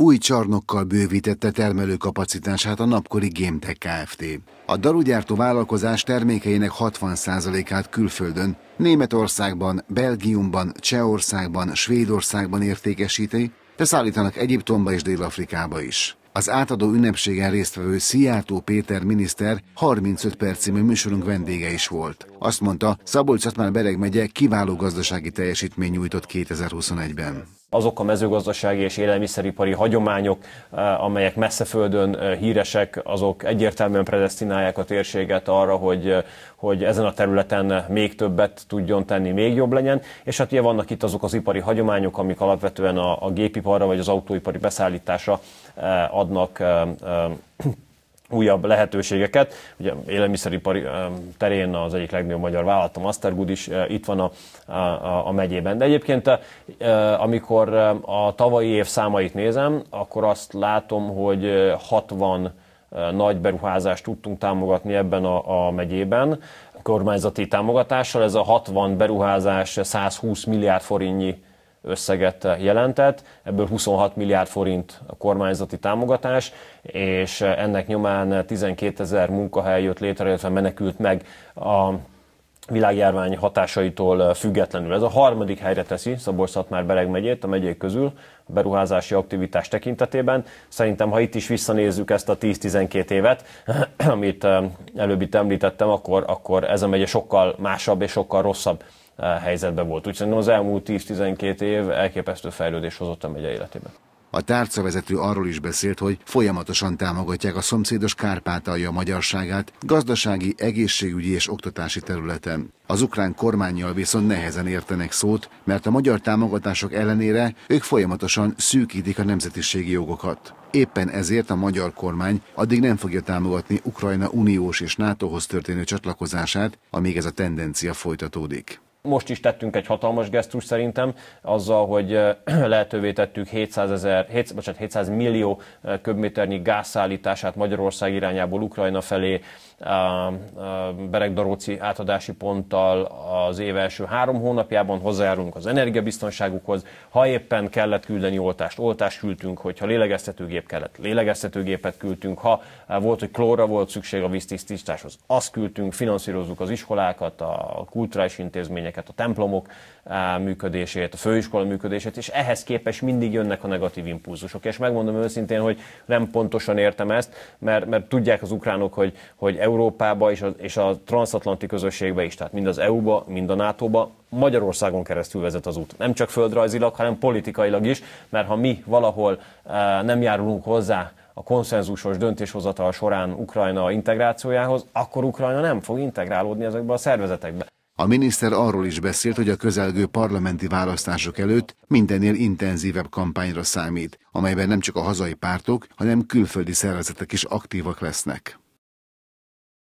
új csarnokkal bővítette termelőkapacitását a napkori Gémtek Kft. A darugyártó vállalkozás termékeinek 60%-át külföldön, Németországban, Belgiumban, Csehországban, Svédországban értékesíti, de szállítanak Egyiptomba és Dél-Afrikába is. Az átadó ünnepségen résztvevő Szijjártó Péter miniszter 35 perci műsorunk vendége is volt. Azt mondta, szabolcs már bereg megye kiváló gazdasági teljesítmény nyújtott 2021-ben. Azok a mezőgazdasági és élelmiszeripari hagyományok, eh, amelyek messzeföldön eh, híresek, azok egyértelműen predestinálják a térséget arra, hogy, eh, hogy ezen a területen még többet tudjon tenni, még jobb legyen. És hát ugye vannak itt azok az ipari hagyományok, amik alapvetően a, a gépiparra vagy az autóipari beszállításra adnak újabb lehetőségeket. Ugye élelmiszeripari terén az egyik legnagyobb magyar vállalat, a Mastergood is itt van a, a, a megyében. De egyébként amikor a tavalyi év számait nézem, akkor azt látom, hogy 60 nagy beruházást tudtunk támogatni ebben a, a megyében kormányzati támogatással. Ez a 60 beruházás 120 milliárd forintnyi összeget jelentett, ebből 26 milliárd forint a kormányzati támogatás, és ennek nyomán 12 ezer munkahely jött létre, illetve menekült meg a világjárvány hatásaitól függetlenül. Ez a harmadik helyre teszi szabolcs már Bereg megyét a megyék közül a beruházási aktivitás tekintetében. Szerintem, ha itt is visszanézzük ezt a 10-12 évet, amit eh, előbb itt említettem, akkor, akkor ez a megye sokkal másabb és sokkal rosszabb E, helyzetben volt. Úgyhogy szerintem az elmúlt 10-12 év elképesztő fejlődés hozott a megye életében. A tárcavezető arról is beszélt, hogy folyamatosan támogatják a szomszédos Kárpátalja magyarságát gazdasági, egészségügyi és oktatási területen. Az ukrán kormányjal viszont nehezen értenek szót, mert a magyar támogatások ellenére ők folyamatosan szűkítik a nemzetiségi jogokat. Éppen ezért a magyar kormány addig nem fogja támogatni Ukrajna uniós és NATO-hoz történő csatlakozását, amíg ez a tendencia folytatódik. Most is tettünk egy hatalmas gesztus szerintem, azzal, hogy lehetővé tettük 700, ezer, 7, bocsánat, 700 millió köbméternyi gázszállítását Magyarország irányából Ukrajna felé, Beregdaróci átadási ponttal az év első három hónapjában hozzájárulunk az energiabiztonságukhoz. Ha éppen kellett küldeni oltást, oltást küldtünk, hogyha lélegeztetőgép kellett, lélegeztetőgépet küldtünk, ha e, volt, hogy klóra volt szükség a víztisztításhoz, azt küldtünk, finanszírozzuk az iskolákat, a kulturális intézményeket, intézményeket, a templomok működését, a főiskola működését, és ehhez képest mindig jönnek a negatív impulzusok. És megmondom őszintén, hogy nem pontosan értem ezt, mert, mert tudják az ukránok, hogy, hogy Európába és a, és a transatlanti közösségbe is, tehát mind az EU-ba, mind a NATO-ba, Magyarországon keresztül vezet az út. Nem csak földrajzilag, hanem politikailag is, mert ha mi valahol nem járulunk hozzá a konszenzusos döntéshozatal során Ukrajna integrációjához, akkor Ukrajna nem fog integrálódni ezekbe a szervezetekbe. A miniszter arról is beszélt, hogy a közelgő parlamenti választások előtt mindennél intenzívebb kampányra számít, amelyben nem csak a hazai pártok, hanem külföldi szervezetek is aktívak lesznek.